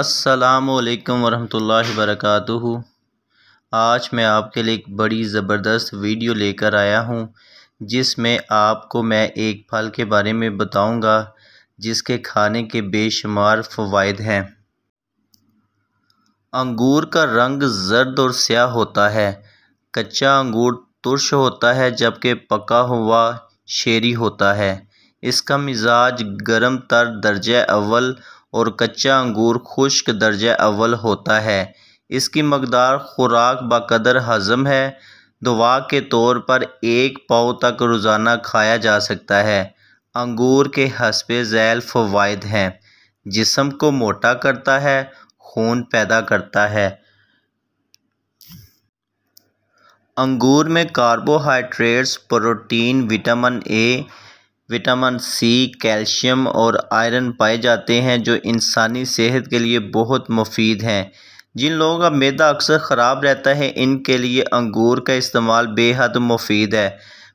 असलकम वरहमल वरक आज मैं आपके लिए एक बड़ी ज़बरदस्त वीडियो लेकर आया हूँ जिसमें आपको मैं एक फल के बारे में बताऊंगा जिसके खाने के बेशुमार फ़वाद हैं अंगूर का रंग जर्द और स्याह होता है कच्चा अंगूर तुरश होता है जबकि पका हुआ शेरी होता है इसका मिजाज गर्म तर दर्ज अव्वल और कच्चा अंगूर खुश्क दर्ज अव्वल होता है इसकी मकदार खुराक बकदर हज़म है दवा के तौर पर एक पाव तक रोज़ाना खाया जा सकता है अंगूर के हसबे जैल फ़वाद हैं जिसम को मोटा करता है खून पैदा करता है अंगूर में carbohydrates protein vitamin A vitamin C calcium और आयरन पाए जाते हैं जो इंसानी सेहत के लिए बहुत मुफीद हैं जिन लोगों का मैदा अक्सर ख़राब रहता है इनके लिए अंगूर का इस्तेमाल बेहद मुफीद है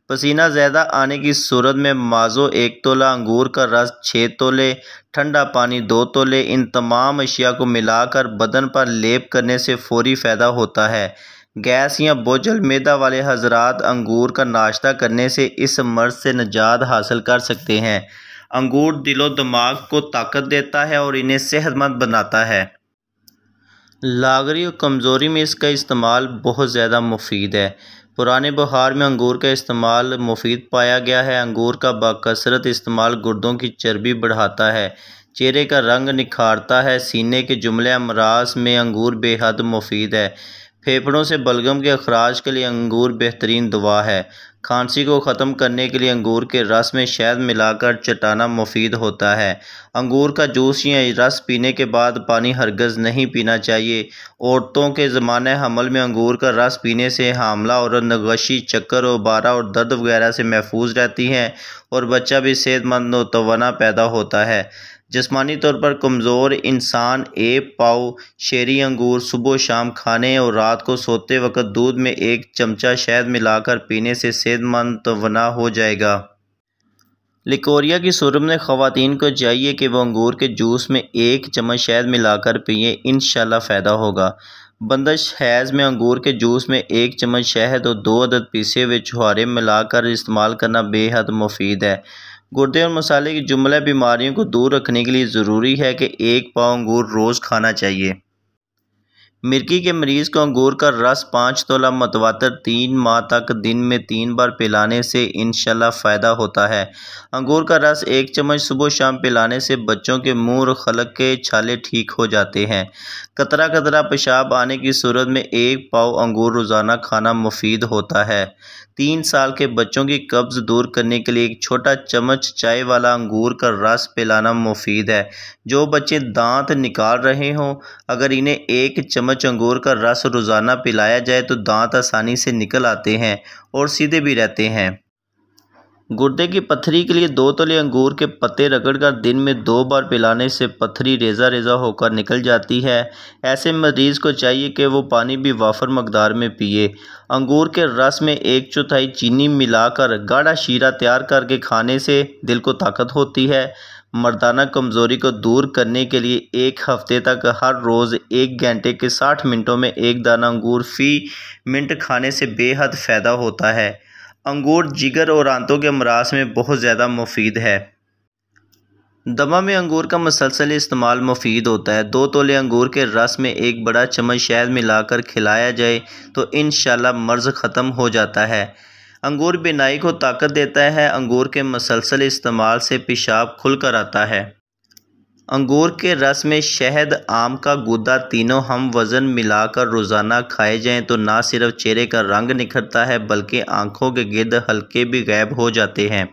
पसीना ज़्यादा आने की सूरत में माजो एक तोला अंगूर का रस छः तोले ठंडा पानी दो तोले इन तमाम अशिया को मिलाकर बदन पर लेप करने से फौरी फ़ायदा होता है गैस या बोझल मैदा वाले हजरात अंगूर का नाश्ता करने से इस मर्ज से निजात हासिल कर सकते हैं अंगूर दिलो दिमाग को ताकत देता है और इन्हें सेहतमंद बनाता है लागरी और कमज़ोरी में इसका इस्तेमाल बहुत ज़्यादा मुफीद है पुराने बुखार में अंगूर का इस्तेमाल मुफीद पाया गया है अंगूर का बाकसरत इस्तेमाल गुर्दों की चर्बी बढ़ाता है चेहरे का रंग निखारता है सीने के जुमले अमराज में अंगूर बेहद मुफीद है फेफड़ों से बलगम के अखराज के लिए अंगूर बेहतरीन दवा है खांसी को ख़त्म करने के लिए अंगूर के रस में शहद मिलाकर चटाना मुफीद होता है अंगूर का जूस या रस पीने के बाद पानी हरगज़ नहीं पीना चाहिए औरतों के ज़माने हमल में अंगूर का रस पीने से हामला और नगशी चक्कर उबारा और दर्द वगैरह से महफूज रहती हैं और बच्चा भी सेहतमंद और तोना पैदा होता है जिसमानी तौर पर कमज़ोर इंसान एक पाव शेरी अंगूर सुबह शाम खाने और रात को सोते वक्त दूध में एक चमचा शहद मिलाकर पीने से सेहतमंद तवना हो जाएगा लिकोरिया की सुरम ने खातन को चाहिए कि वह अंगूर के जूस में एक चम्मच शहद मिलाकर पिए इन फ़ायदा होगा बंदश हैज़ में अंगूर के जूस में एक चम्मच शहद और दो अदद पीसे हुए छुहारे मिलाकर इस्तेमाल करना बेहद मुफीद है गुर्दे और मसाले की जुमला बीमारियों को दूर रखने के लिए ज़रूरी है कि एक पाव अंगूर रोज़ खाना चाहिए मिर्गी के मरीज को अंगूर का रस पाँच तोला मतवातर तीन माह तक दिन में तीन बार पिलाने से इनशाला फ़ायदा होता है अंगूर का रस एक चम्मच सुबह शाम पिलाने से बच्चों के मुंह और खलक के छाले ठीक हो जाते हैं कतरा कतरा पेशाब आने की सूरत में एक पाव अंगूर रोज़ाना खाना मुफीद होता है तीन साल के बच्चों की कब्ज़ दूर करने के लिए एक छोटा चम्मच चाय वाला अंगूर का रस पिलाना मुफीद है जो बच्चे दांत निकाल रहे हों अगर इन्हें एक चम्मच चम्मच अंगूर का रस रोज़ाना पिलाया जाए तो दांत आसानी से निकल आते हैं और सीधे भी रहते हैं गुर्दे की पथरी के लिए दो तले अंगूर के पत्ते रगड़कर दिन में दो बार पिलाने से पथरी रेजा रेजा होकर निकल जाती है ऐसे मरीज़ को चाहिए कि वो पानी भी वाफर मकदार में पिए अंगूर के रस में एक चौथाई चीनी मिलाकर गाढ़ा शीरा तैयार करके खाने से दिल को ताकत होती है मर्दाना कमज़ोरी को दूर करने के लिए एक हफ्ते तक हर रोज़ एक घंटे के साठ मिनटों में एक दाना अंगूर फ़ी मिनट खाने से बेहद फ़ायदा होता है अंगूर जिगर और आंतों के मराज में बहुत ज़्यादा मुफीद है दमा में अंगूर का मसलसल इस्तेमाल मुफीद होता है दो तोले अंगूर के रस में एक बड़ा चम्मच शहद मिलाकर खिलाया जाए तो इन मर्ज़ ख़त्म हो जाता है अंगूर बिनाई को ताकत देता है अंगूर के मसलसल इस्तेमाल से पेशाब खुल कर आता है अंगूर के रस में शहद आम का गुदा तीनों हम वज़न मिलाकर रोज़ाना खाए जाएं तो ना सिर्फ चेहरे का रंग निखरता है बल्कि आंखों के गिद हल्के भी गायब हो जाते हैं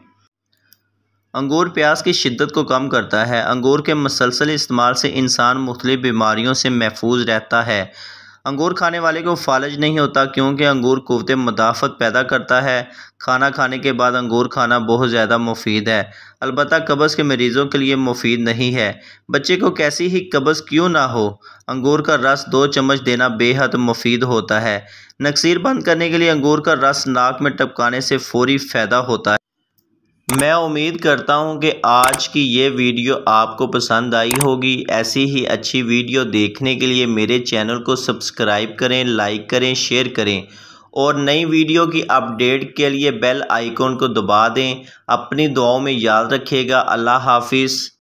अंगूर प्यास की शिद्दत को कम करता है अंगूर के मसलसल इस्तेमाल से इंसान मुख्तलिफ़ बीमारियों से महफूज रहता है अंगूर खाने वाले को फालज नहीं होता क्योंकि अंगूर कुत मदाफ़त पैदा करता है खाना खाने के बाद अंगूर खाना बहुत ज़्यादा मुफीद है अलबत् कब्ज़ के मरीज़ों के लिए मुफीद नहीं है बच्चे को कैसी ही कब्ज़ क्यों ना हो अंगूर का रस दो चम्मच देना बेहद मुफीद होता है नक्सीर बंद करने के लिए अंगूर का रस नाक में टपकाने से फौरी फ़ायदा होता है मैं उम्मीद करता हूं कि आज की ये वीडियो आपको पसंद आई होगी ऐसी ही अच्छी वीडियो देखने के लिए मेरे चैनल को सब्सक्राइब करें लाइक करें शेयर करें और नई वीडियो की अपडेट के लिए बेल आइकॉन को दबा दें अपनी दुआओं में याद रखिएगा अल्लाह हाफिज़